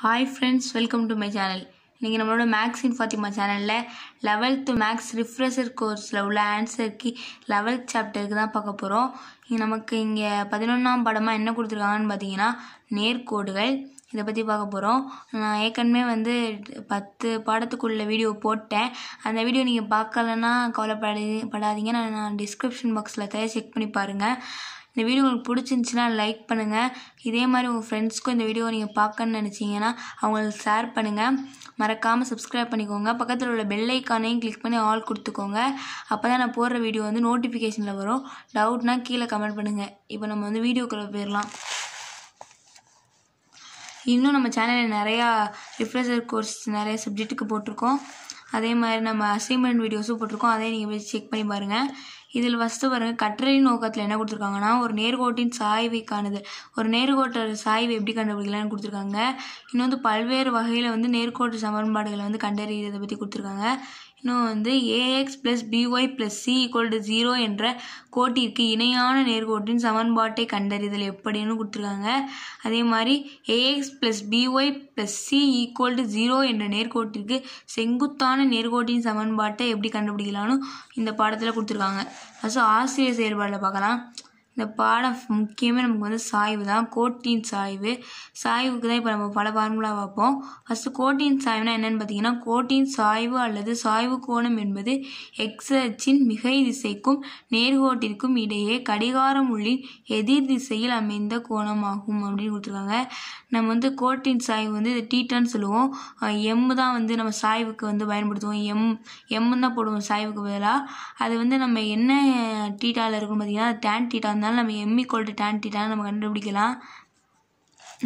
hi friends welcome to my channel இன்றைக்கி நம்மளோட maths இன் ஃபாத்திமா சேனலில் லெவல்த்து மேக்ஸ் ரிஃப்ரெஷர் கோர்ஸில் உள்ள ஆன்சர் கி லெவல்த் சாப்டருக்கு தான் பார்க்க போகிறோம் இங்கே நமக்கு இங்கே பதினொன்றாம் படமாக என்ன கொடுத்துருக்காங்கன்னு பார்த்தீங்கன்னா நேர்கோடுகள் இதை பற்றி பார்க்க போகிறோம் நான் ஏற்கனவே வந்து பத்து பாடத்துக்குள்ள வீடியோ போட்டேன் அந்த வீடியோ நீங்கள் பார்க்கலன்னா கவலைப்படாதீங்க நான் நான் டிஸ்கிரிப்ஷன் பாக்ஸில் தயார் செக் பண்ணி பாருங்கள் இந்த வீடியோ உங்களுக்கு பிடிச்சிருந்துச்சின்னா லைக் பண்ணுங்கள் இதே மாதிரி உங்கள் ஃப்ரெண்ட்ஸ்க்கும் இந்த வீடியோவை நீங்கள் பார்க்கணுன்னு நினச்சிங்கன்னா அவங்களுக்கு ஷேர் பண்ணுங்கள் மறக்காமல் சப்ஸ்கிரைப் பண்ணிக்கோங்க பக்கத்தில் உள்ள பெல்லைக்கானையும் கிளிக் பண்ணி ஆல் கொடுத்துக்கோங்க அப்போ தான் நான் போடுற வீடியோ வந்து நோட்டிஃபிகேஷனில் வரும் டவுட்னால் கீழே கமெண்ட் பண்ணுங்கள் இப்போ நம்ம வந்து வீடியோக்குள்ள போயிடலாம் இன்னும் நம்ம சேனலில் நிறையா ரிஃப்ரெஷர் கோர்ஸ் நிறைய சப்ஜெக்ட்டுக்கு போட்டிருக்கோம் அதே மாதிரி நம்ம அசைன்மெண்ட் வீடியோஸும் போட்டிருக்கோம் அதே நீங்கள் போய் செக் பண்ணி பாருங்கள் இதில் ஃபஸ்ட்டு பாருங்க கற்றலின் நோக்கத்தில் என்ன கொடுத்துருக்காங்கன்னா ஒரு நேர்கோட்டின் சாய்வை காணுதல் ஒரு நேர்கோட்டோட சாய்வு எப்படி கண்டுபிடிக்கலாம்னு கொடுத்துருக்காங்க இன்னும் வந்து பல்வேறு வகையில் வந்து நேர்கோட்டு சமன்பாடுகளை வந்து கண்டறியதை பற்றி கொடுத்துருக்காங்க நான் வந்து A X plus BY plus C equal to zero என்ற கோட்டிற்கு இணையான நேர்கோட்டின் சமன்பாட்டை கண்டறிதல் எப்படின்னு கொடுத்துருக்காங்க அதே மாதிரி A X plus BY plus C equal to zero என்ற நேர்கோட்டிற்கு செங்குத்தான நேர்கோட்டின் சமன்பாட்டை எப்படி கண்டுபிடிக்கலாம்னு இந்த பாடத்தில் கொடுத்துருக்காங்க ஸோ ஆசிரியர் செயல்பாடில் பார்க்கலாம் இந்த பாடம் முக்கியமே நமக்கு வந்து சாய்வு தான் கோட்டின் சாய்வு சாய்வுக்கு தான் இப்போ நம்ம பல ஃபார்முலா பார்ப்போம் ஃபஸ்ட்டு கோட்டின் சாய்வுனா என்னென்னு பார்த்தீங்கன்னா கோட்டின் சாய்வு அல்லது சாய்வு கோணம் என்பது எக்ஸ் அச்சின் மிகை திசைக்கும் நேர்கோட்டிற்கும் இடையே கடிகாரம் உள்ளின் எதிர் திசையில் அமைந்த கோணமாகும் அப்படின்னு கொடுத்துருக்காங்க நம்ம வந்து கோட்டின் சாய்வு வந்து இது சொல்லுவோம் எம்மு தான் வந்து நம்ம சாய்வுக்கு வந்து பயன்படுத்துவோம் எம் எம்மு தான் போடுவோம் சாய்வுக்கு பதிலாக அது வந்து நம்ம என்ன டீட்டாவில் இருக்குன்னு பார்த்தீங்கன்னா டேன் டீட்டான் அதனால் நம்ம எம்இ கோல்டு டு நம்ம கண்டுபிடிக்கலாம்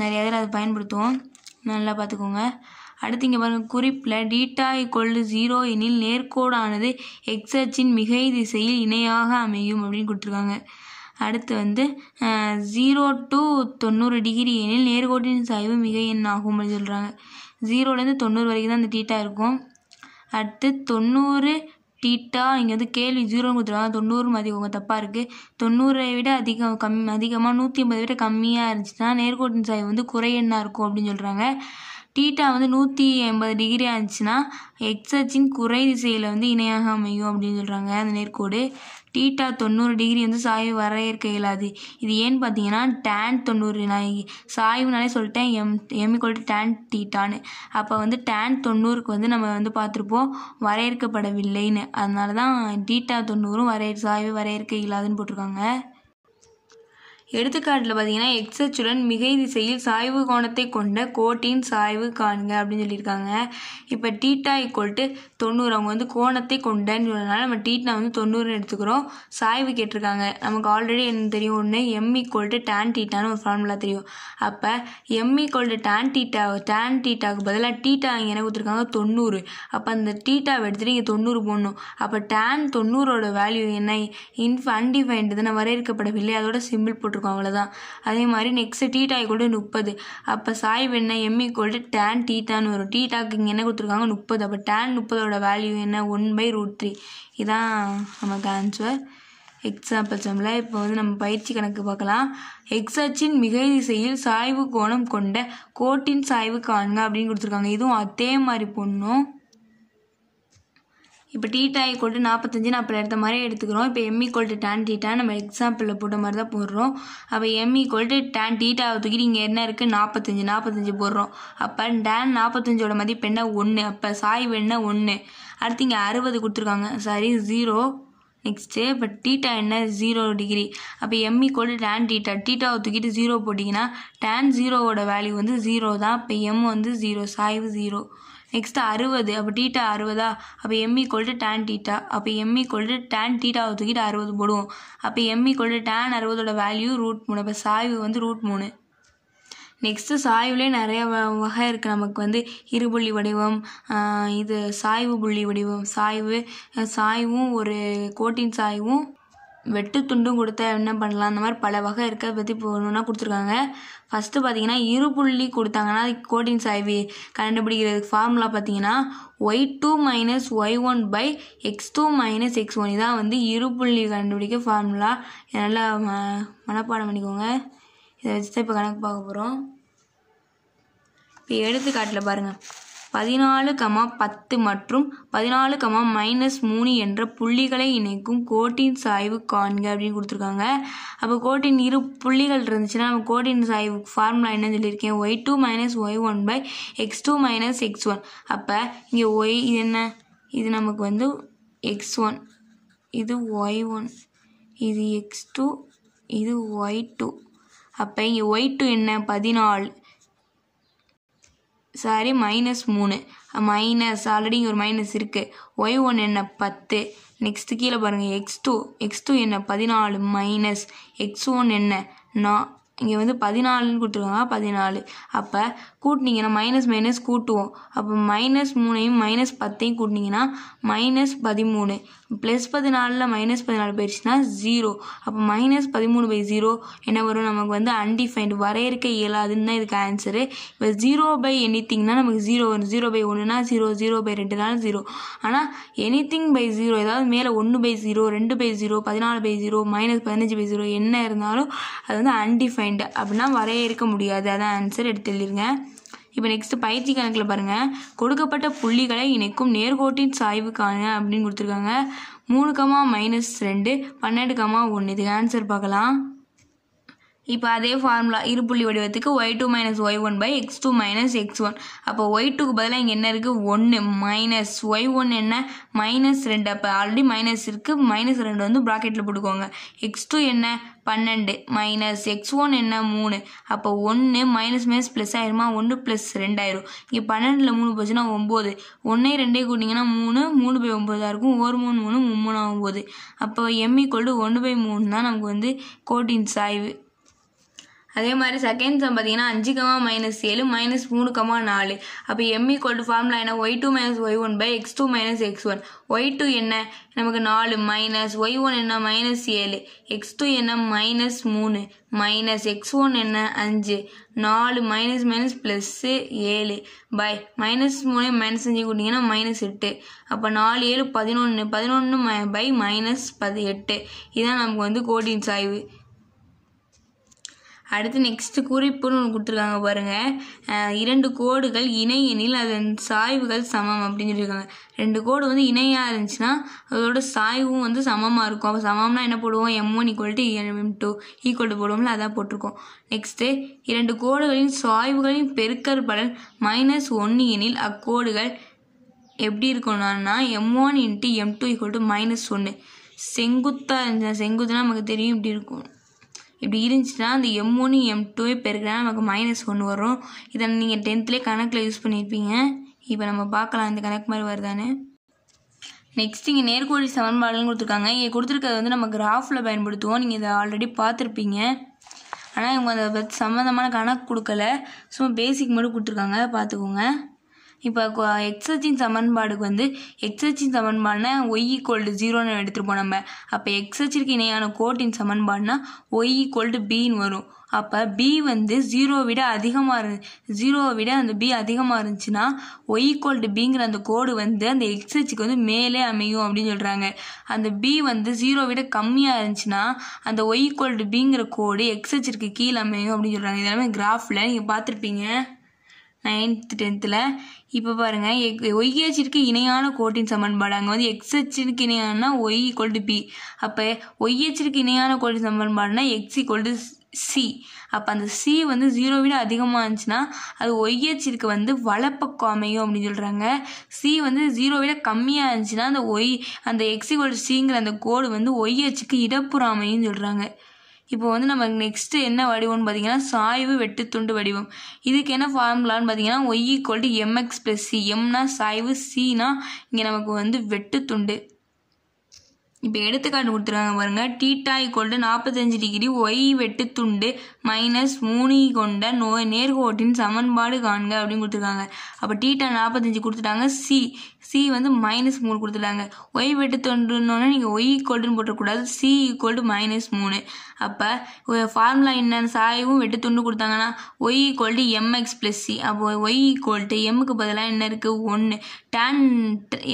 நிறைய பேர் அதை பயன்படுத்துவோம் நல்லா பார்த்துக்கோங்க அடுத்து இங்கே பாருங்கள் குறிப்பில் டீட்டா ஈக்குவல் ஜீரோ எனில் நேர்கோடானது எக்ஸச்சின் மிகை திசையில் இணையாக அமையும் அப்படின்னு கொடுத்துருக்காங்க அடுத்து வந்து ஜீரோ டு தொண்ணூறு டிகிரி எனில் நேர்கோட்டின் சாய்வு மிக எண் ஆகும் அப்படின்னு சொல்கிறாங்க ஜீரோலேருந்து தொண்ணூறு வரைக்கும் தான் அந்த டீட்டா இருக்கும் அடுத்து தொண்ணூறு தீட்டா இங்கே வந்து கேள்வி கொடுத்துருவாங்க தொண்ணூறு தொண்ணூறுன்னு உங்கள் தப்பாக இருக்குது தொண்ணூறை விட அதிகம் கம்மி அதிகமாக நூற்றி ஐம்பதை விட கம்மியாக இருந்துச்சுன்னா நேர்கோட்டின் சாய் வந்து என்ன இருக்கும் அப்படின்னு சொல்கிறாங்க டீட்டா வந்து நூற்றி எண்பது டிகிரி ஆச்சுன்னா எக்ஸ்சின் குறை திசையில் வந்து இணையாக அமையும் அப்படின்னு சொல்கிறாங்க அந்த நேர்கோடு டீட்டா தொண்ணூறு டிகிரி வந்து சாய்வு வரையறுக்க இயலாது இது ஏன்னு பார்த்தீங்கன்னா டேன் தொண்ணூறு நான் சாய்வுனாலே சொல்லிட்டேன் எம் எம் ஈக்குவல் டேன் டீட்டான்னு அப்போ வந்து டேன் தொண்ணூறுக்கு வந்து நம்ம வந்து பார்த்துருப்போம் வரையறுக்கப்படவில்லைன்னு அதனால தான் டீட்டா தொண்ணூறும் வரைய சாய்வு வரையறுக்க இயலாதுன்னு போட்டிருக்காங்க எடுத்துக்காட்டில் பார்த்தீங்கன்னா எக்ஸச்சுடன் மிகை திசையில் சாய்வு கோணத்தை கொண்ட கோட்டின் சாய்வு காணுங்க அப்படின்னு சொல்லியிருக்காங்க இப்போ டீட்டா இக்கோல்ட்டு தொண்ணூறு அவங்க வந்து கோணத்தை கொண்டேன்னு சொன்னதுனால நம்ம டீட்னா வந்து தொண்ணூறுன்னு எடுத்துக்கிறோம் சாய்வு கேட்டிருக்காங்க நமக்கு ஆல்ரெடி என்ன தெரியும் ஒன்று எம் ஈக்குவல் டு டேன் டீட்டான்னு ஒரு ஃபார்முலா தெரியும் அப்போ m equal to tan theta tan டீட்டாவுக்கு பதிலாக டீட்டா இங்கே என்ன கொடுத்துருக்காங்க தொண்ணூறு அப்போ அந்த டீட்டாவை எடுத்துகிட்டு இங்கே தொண்ணூறு போடணும் அப்போ டேன் தொண்ணூறோட வேல்யூ என்ன இன்ஃப் அன்டிஃபைன்டு தான் வரையறுக்கப்படவில்லை அதோட சிம்பிள் போட்டிருக்கோம் அவ்வளோதான் அதே மாதிரி நெக்ஸ்ட் டீட்டா ஈக்குவல் டு முப்பது அப்போ சாய்வு என்ன எம் ஈக்குவல் டு டேன் டீட்டான்னு வரும் டீட்டாக்கு இங்கே என்ன கொடுத்துருக்காங்க முப்பது அப்போ டேன் முப்பதோட இதோட வேல்யூ என்ன ஒன் பை ரூட் த்ரீ இதான் நமக்கு ஆன்சர் எக்ஸாம்பிள் சம்மில் இப்போ வந்து நம்ம பயிற்சி கணக்கு பார்க்கலாம் எக்ஸ் அச்சின் மிகை திசையில் சாய்வு கோணம் கொண்ட கோட்டின் சாய்வு காண்க அப்படின்னு கொடுத்துருக்காங்க இதுவும் அதே மாதிரி பொண்ணும் இப்போ டீட்டா ஈக்குவல் டு நாற்பத்தஞ்சு நான் அப்புறம் எடுத்த மாதிரி எடுத்துக்கிறோம் இப்போ எம் ஈக்குவல் டு டேன் டீட்டான்னு நம்ம எக்ஸாம்பிளில் போட்ட மாதிரி தான் போடுறோம் அப்போ எம் ஈக்குவல் டு டேன் டீட்டாவை தூக்கிட்டு இங்கே என்ன இருக்குது நாற்பத்தஞ்சு நாற்பத்தஞ்சு போடுறோம் அப்போ டேன் நாற்பத்தஞ்சோட மதிப்பு என்ன ஒன்று அப்போ சாய்வு என்ன ஒன்று அடுத்து இங்கே அறுபது கொடுத்துருக்காங்க சாரி ஜீரோ நெக்ஸ்ட்டு இப்போ டீட்டா என்ன ஜீரோ டிகிரி அப்போ எம் ஈக்குவல் டேன் டீட்டா டீட்டாவை தூக்கிட்டு ஜீரோ போட்டிங்கன்னா டேன் ஜீரோவோட வேல்யூ வந்து ஜீரோ தான் இப்போ எம் வந்து ஜீரோ சாய்வு ஜீரோ நெக்ஸ்ட்டு அறுபது அப்போ டீட்டா அறுபதா அப்போ எம் ஈக்குவல் டேன் டீட்டா அப்போ எம் ஈக்குவல் டேன் டீட்டாவை தூக்கிட்டு அறுபது போடுவோம் அப்போ எம் ஈக்குவல் டேன் அறுபதோட வேல்யூ ரூட் மூணு அப்போ சாய்வு வந்து ரூட் மூணு நெக்ஸ்ட்டு சாய்வுலே நிறைய வகை இருக்குது நமக்கு வந்து இருபுள்ளி வடிவம் இது சாய்வு புள்ளி வடிவம் சாய்வு சாய்வும் ஒரு கோட்டின் சாய்வும் வெட்டு துண்டும் கொடுத்த என்ன பண்ணலாம் அந்த மாதிரி பல வகை இருக்க பற்றி ஒன்றுனா கொடுத்துருக்காங்க ஃபஸ்ட்டு பார்த்தீங்கன்னா இரு புள்ளி கொடுத்தாங்கன்னா கோட்டின் சாய்வி கண்டுபிடிக்கிறதுக்கு ஃபார்முலா பார்த்தீங்கன்னா y two minus y one by x two minus x one இதான் வந்து இரு புள்ளி கண்டுபிடிக்க ஃபார்முலா நல்லா ம மனப்பாடம் பண்ணிக்கோங்க இதை வச்சு தான் இப்போ கணக்கு பார்க்க போகிறோம் இப்போ எடுத்துக்காட்டில் பாருங்கள் பதினாலு கமா பத்து மற்றும் பதினாலு கமா மைனஸ் மூணு என்ற புள்ளிகளை இணைக்கும் கோட்டின் சாய்வு காண்க அப்படின்னு கொடுத்துருக்காங்க அப்போ கோட்டின் இரு புள்ளிகள் இருந்துச்சுன்னா நம்ம கோட்டின் சாய்வு ஃபார்முலா என்னன்னு சொல்லியிருக்கேன் y two minus y one by x two minus x one அப்போ இங்கே ஒய் இது என்ன இது நமக்கு வந்து எக்ஸ் ஒன் இது ஒய் ஒன் இது எக்ஸ் டூ இது ஒய் டூ அப்போ இங்கே ஒய் டூ என்ன பதினாலு சாரி மைனஸ் மூணு மைனஸ் ஆல்ரெடி இங்கே ஒரு மைனஸ் இருக்குது ஒய் ஒன் என்ன பத்து நெக்ஸ்ட்டு கீழே பாருங்கள் எக்ஸ் டூ எக்ஸ் டூ என்ன பதினாலு மைனஸ் எக்ஸ் ஒன் என்ன நான் இங்கே வந்து பதினாலுன்னு கொடுத்துருக்காங்க பதினாலு அப்போ கூட்டினீங்கன்னா மைனஸ் மைனஸ் கூட்டுவோம் அப்போ மைனஸ் மூணையும் மைனஸ் பத்தையும் கூட்டினீங்கன்னா மைனஸ் பதிமூணு ப்ளஸ் பதினாலில் மைனஸ் பதினாலு போயிடுச்சுன்னா ஜீரோ அப்போ மைனஸ் பதிமூணு பை ஜீரோ என்ன வரும் நமக்கு வந்து அன்டிஃபைன்டு வரையறுக்க இயலாதுன்னு தான் இதுக்கு ஆன்சரு இப்போ ஜீரோ பை எனி நமக்கு ஜீரோ வரும் ஜீரோ பை ஒன்றுனா ஜீரோ ஜீரோ பை ரெண்டுனாலும் ஜீரோ ஆனால் எனி திங் பை ஜீரோ ஏதாவது மேலே ஒன்று பை ஜீரோ ரெண்டு பை ஜீரோ பதினாலு பை ஜீரோ மைனஸ் பதினஞ்சு பை ஜீரோ என்ன இருந்தாலும் அது வந்து அன்டிஃபைன் பாயிண்ட் அப்படின்னா இருக்க முடியாது அதான் ஆன்சர் எடுத்து எழுதிருங்க இப்போ நெக்ஸ்ட் பயிற்சி கணக்கில் பாருங்கள் கொடுக்கப்பட்ட புள்ளிகளை இணைக்கும் நேர்கோட்டின் சாய்வு காண அப்படின்னு கொடுத்துருக்காங்க மூணு கமா மைனஸ் ரெண்டு பன்னெண்டு கமா ஒன்று இதுக்கு ஆன்சர் பார்க்கலாம் இப்போ அதே ஃபார்முலா புள்ளி வடிவத்துக்கு y two minus y one by x two minus x one அப்போ ஒய் டூக்கு பதிலாக இங்கே என்ன இருக்குது ஒன்று மைனஸ் ஒய் ஒன் என்ன மைனஸ் ரெண்டு அப்போ ஆல்ரெடி மைனஸ் இருக்குது மைனஸ் ரெண்டு வந்து ப்ராக்கெட்டில் போட்டுக்கோங்க எக்ஸ் டூ என்ன பன்னெண்டு மைனஸ் எக்ஸ் ஒன் என்ன மூணு அப்போ ஒன்று மைனஸ் மைனஸ் ப்ளஸ் ஆயிருமா ஒன்று ப்ளஸ் ரெண்டாயிரும் இங்கே பன்னெண்டில் மூணு போச்சுன்னா ஒம்பது ஒன்றே ரெண்டே கூட்டிங்கன்னா மூணு மூணு பை ஒம்பதாக இருக்கும் ஒரு மூணு மூணு மும்மூணா ஒம்பது அப்போ எம் ஈக்குவல் ஒன்று பை மூணு தான் நமக்கு வந்து கோட்டின் சாய்வு அதே மாதிரி செகண்ட் சம் பார்த்தீங்கன்னா அஞ்சு கமா மைனஸ் ஏழு மைனஸ் மூணு கமா நாலு அப்போ எம் ஈக்குவல் டு ஃபார்முலா என்ன y two minus y one by x two minus x one y two என்ன நமக்கு நாலு மைனஸ் ஒய் ஒன் என்ன மைனஸ் ஏழு எக்ஸ் டூ என்ன மைனஸ் மூணு மைனஸ் எக்ஸ் ஒன் என்ன அஞ்சு நாலு மைனஸ் மைனஸ் ப்ளஸ்ஸு ஏழு பை மைனஸ் மூணு மைனஸ் அஞ்சு கொடுத்தீங்கன்னா மைனஸ் எட்டு அப்போ நாலு ஏழு பதினொன்று பதினொன்று பை மைனஸ் பதி எட்டு இதுதான் நமக்கு வந்து கோடின் சாய்வு அடுத்து நெக்ஸ்ட்டு குறிப்புன்னு ஒன்று கொடுத்துருக்காங்க பாருங்கள் இரண்டு கோடுகள் இணை எனில் அதன் சாய்வுகள் சமம் அப்படின்னு சொல்லியிருக்காங்க ரெண்டு கோடு வந்து இணையாக இருந்துச்சுன்னா அதோட சாய்வும் வந்து சமமாக இருக்கும் அப்போ சமம்னா என்ன போடுவோம் m one equal to m two equal to போடுவோம்ல அதான் போட்டிருக்கோம் நெக்ஸ்ட்டு இரண்டு கோடுகளின் சாய்வுகளின் பெருக்கற் பலன் மைனஸ் ஒன்று எனில் அக்கோடுகள் எப்படி இருக்கணும்னா m one into m two equal to minus ஒன்று செங்குத்தாக இருந்துச்சுன்னா செங்குத்துனா நமக்கு தெரியும் இப்படி இருக்கும் இப்படி இருந்துச்சுன்னா அந்த எம் ஒன்று எம் டூ பெருக்கினா நமக்கு மைனஸ் ஒன்று வரும் இதை நீங்கள் டென்த்லேயே கணக்கில் யூஸ் பண்ணியிருப்பீங்க இப்போ நம்ம பார்க்கலாம் இந்த கணக்கு மாதிரி வருதானே நெக்ஸ்ட் இங்கே நேர்கோழி சமன்பாடுன்னு கொடுத்துருக்காங்க இங்கே கொடுத்துருக்கறது வந்து நம்ம கிராஃபில் பயன்படுத்துவோம் நீங்கள் இதை ஆல்ரெடி பார்த்துருப்பீங்க ஆனால் இவங்க அதை பற்றி சம்மந்தமான கணக்கு கொடுக்கல சும்மா பேசிக் மட்டும் கொடுத்துருக்காங்க பார்த்துக்கோங்க இப்போ எக்ஸச்சின் சமன்பாடுக்கு வந்து எக்ஸச்சின் சமன்பாடுனா ஒய் ஈக்குவல் டு ஜீரோன்னு எடுத்துருப்போம் நம்ம அப்போ எக்ஸச்சிற்கு இணையான கோட்டின் சமன்பாடுனா ஒய் ஈக்குவல் டு பின்னு வரும் அப்போ பி வந்து ஜீரோ விட அதிகமாக இரு ஜீரோவை விட அந்த பி அதிகமாக இருந்துச்சுன்னா ஒய் ஈக்குவல் டு பிங்கிற அந்த கோடு வந்து அந்த எக்ஸச்சுக்கு வந்து மேலே அமையும் அப்படின்னு சொல்கிறாங்க அந்த பி வந்து ஜீரோ விட கம்மியாக இருந்துச்சுன்னா அந்த ஒய் ஈக்குவல் டு பிங்கிற கோடு எக்ஸச்சிற்கு கீழே அமையும் அப்படின்னு சொல்கிறாங்க இதெல்லாமே கிராஃபில் நீங்கள் பார்த்துருப்பீங்க நைன்த் டென்த்தில் இப்போ பாருங்கள் எக் ஒய்ஹெச்சிற்கு இணையான கோட்டின் சமன்பாடு அங்கே வந்து எக்ஸ்ஹெச்சிற்கு இணையான ஒய் ஈக்குவல் டு பி அப்போ ஒய்ஹெச்சிற்கு இணையான கோட்டின் சமன்பாடுனா எக்ஸ் ஈக்குவல் டு சி அப்போ அந்த சி வந்து ஜீரோ விட அதிகமாக இருந்துச்சுன்னா அது ஒய்ஹெச்சிற்கு வந்து வலப்பக்கம் அமையும் அப்படின்னு சொல்கிறாங்க சி வந்து ஜீரோ விட கம்மியாக இருந்துச்சுன்னா அந்த ஒய் அந்த எக்ஸிகோல் சிங்கிற அந்த கோடு வந்து ஒய்ஹெச்சிக்கு இடப்புறம் அமையும்னு சொல்கிறாங்க இப்போ வந்து நம்ம நெக்ஸ்ட்டு என்ன வடிவம்னு பார்த்தீங்கன்னா சாய்வு வெட்டு துண்டு வடிவம் இதுக்கு என்ன ஃபார்முலான்னு பார்த்தீங்கன்னா y equal to m x plus c எம்னா சாய்வு சினா இங்கே நமக்கு வந்து வெட்டு துண்டு இப்போ எடுத்துக்காட்டு கொடுத்துருக்காங்க பாருங்கள் டீட்டா ஈக்குவல் டு நாற்பத்தஞ்சு டிகிரி ஒய் வெட்டு துண்டு மைனஸ் மூணு கொண்ட நோ நேர்கோட்டின் சமன்பாடு காண்க அப்படின்னு கொடுத்துருக்காங்க அப்போ டீட்டா நாற்பத்தஞ்சு கொடுத்துட்டாங்க சி சி வந்து மைனஸ் மூணு கொடுத்துட்டாங்க ஒய் வெட்டு தோன்றுனோடனே நீங்கள் ஒய் ஈக்குவல்டுன்னு போட்டக்கூடாது சி ஈக்குவல் டு மைனஸ் மூணு அப்போ ஃபார்முலா என்னென்னு சாயவும் வெட்டு துண்டு கொடுத்தாங்கன்னா y equal to m x plus c அப்போ ஒய் ஈக்குவல் டு எம்முக்கு பதிலாக என்ன இருக்குது ஒன்று டேன்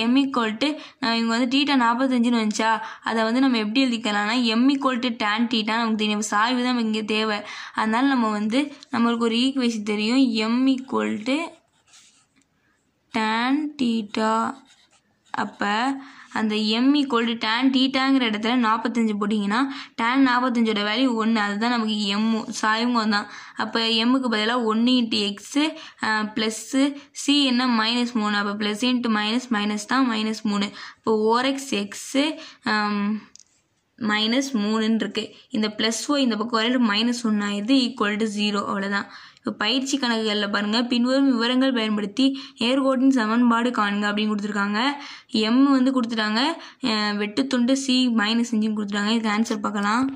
எம் ஈக்குவல் டு இவங்க வந்து டீட்டா நாற்பத்தஞ்சுன்னு வந்துச்சா அதை வந்து நம்ம எப்படி எழுதிக்கலாம்னா m equal to tan theta நமக்கு தெரியும் சாய்வு தான் இங்கே தேவை அதனால் நம்ம வந்து நம்மளுக்கு ஒரு ஈக்குவேஷன் தெரியும் m equal to tan theta அப்போ அந்த எம் ஈக்குவல் டு டேன் டீட்டாங்கிற இடத்துல நாற்பத்தஞ்சு போட்டிங்கன்னா டேன் நாற்பத்தஞ்சோட வேல்யூ ஒன்று அதுதான் நமக்கு எம்மு சாய்வம் தான் அப்போ எம்முக்கு பதிலாக ஒன்று இன்ட்டு எக்ஸு ப்ளஸ்ஸு சி என்ன மைனஸ் மூணு அப்போ ப்ளஸ் இன்ட்டு மைனஸ் மைனஸ் தான் மைனஸ் மூணு இப்போ ஓர் எக்ஸ் எக்ஸு மைனஸ் மூணுன்னு இருக்கு இந்த ப்ளஸ் ஒய் இந்த பக்கம் வரையில் மைனஸ் ஒன்று ஆயிடுது ஈக்குவல் டு ஜீரோ அவ்வளோதான் இப்போ பயிற்சி கணக்குகளில் பாருங்கள் பின்வரும் விவரங்கள் பயன்படுத்தி நேர்கோட்டின் சமன்பாடு காண்க அப்படின்னு கொடுத்துருக்காங்க எம் வந்து கொடுத்துட்டாங்க வெட்டு துண்டு சி மைனஸ் அஞ்சுன்னு கொடுத்துட்டாங்க இதுக்கு ஆன்சர் பார்க்கலாம்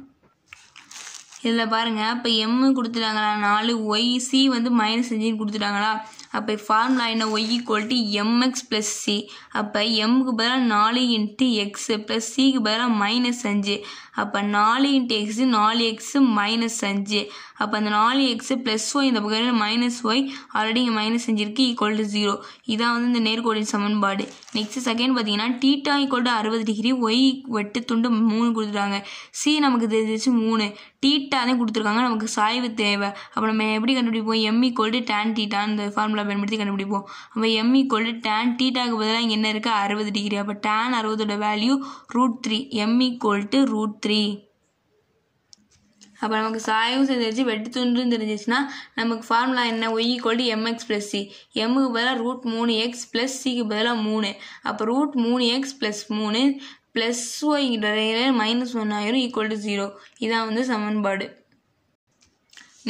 இதில் பாருங்கள் இப்போ எம்மு கொடுத்துட்டாங்களா நாலு ஒய் சி வந்து மைனஸ் செஞ்சுன்னு கொடுத்துட்டாங்களா அப்போ ஃபார்முலா என்ன y equal to m x plus c அப்போ எம்முக்கு பதிலாக நாலு இன்ட்டு எக்ஸு ப்ளஸ் சிக்கு பதிலாக மைனஸ் அஞ்சு அப்போ நாலு இன்ட்டு எக்ஸு நாலு எக்ஸு மைனஸ் அஞ்சு அப்போ அந்த நாலு எக்ஸு ப்ளஸ் ஒய் இந்த பக்கம் மைனஸ் ஒய் ஆல்ரெடி இங்கே மைனஸ் அஞ்சு இருக்குது ஈக்குவல் டு ஜீரோ இதான் வந்து இந்த நேர்கோடின் சமன்பாடு நெக்ஸ்ட் செகண்ட் பார்த்தீங்கன்னா டீட்டா ஈக்குவல் டு அறுபது டிகிரி ஒய் வெட்டு துண்டு மூணு கொடுத்துருக்காங்க சி நமக்கு தெரிஞ்சிச்சு மூணு டீட்டா தான் கொடுத்துருக்காங்க நமக்கு சாய்வு தேவை அப்போ நம்ம எப்படி கண்டுபிடிப்போம் எம் ஈக்குவல் டு டேன் டீட்டான்னு இந்த ஃபார்முலா பயன்படுத்தி கண்டுபிடிப்போம் அப்போ எம் ஈக்குவல் டு டேன் டீட்டாக்கு பதிலாக இங்கே என்ன இருக்குது அறுபது டிகிரி அப்போ டேன் அறுபதோட value root three m equal to root three three அப்போ நமக்கு சாய்வு தெரிஞ்சு வெட்டு துண்டுன்னு தெரிஞ்சிச்சுன்னா நமக்கு ஃபார்முலா என்ன y equal to m x plus c எம்முக்கு பதிலாக ரூட் மூணு எக்ஸ் ப்ளஸ் சிக்கு பதிலாக மூணு அப்போ ரூட் மூணு எக்ஸ் ப்ளஸ் மூணு ப்ளஸ் ஒய் மைனஸ் ஒன் ஆயிரும் ஈக்குவல் டு ஜீரோ இதான் வந்து சமன்பாடு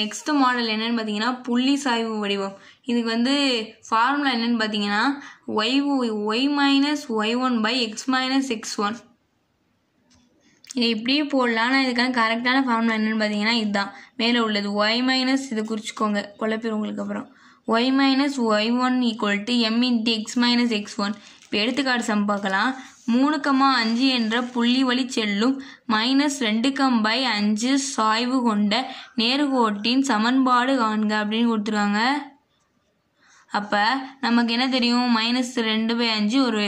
நெக்ஸ்ட் மாடல் என்னன்னு பார்த்தீங்கன்னா புள்ளி சாய்வு வடிவம் இதுக்கு வந்து ஃபார்முலா என்னன்னு பார்த்தீங்கன்னா y y minus y one by x minus x one இதை இப்படியே போடலாம் நான் இதுக்கான கரெக்டான ஃபார்முலா என்னென்னு பார்த்தீங்கன்னா இதுதான் மேலே உள்ளது ஒய் மைனஸ் இதை குறிச்சிக்கோங்க குழப்பிடும் உங்களுக்கு அப்புறம் y minus y one equal to m into x minus x one இப்போ எடுத்துக்காடு சம் பார்க்கலாம் மூணு கம்மா அஞ்சு என்ற புள்ளி வழி செல்லும் மைனஸ் ரெண்டு கம்பை அஞ்சு சாய்வு கொண்ட நேர்கோட்டின் சமன்பாடு காண்க அப்படின்னு கொடுத்துருக்காங்க அப்போ நமக்கு என்ன தெரியும் மைனஸ் ரெண்டு பை அஞ்சு ஒரு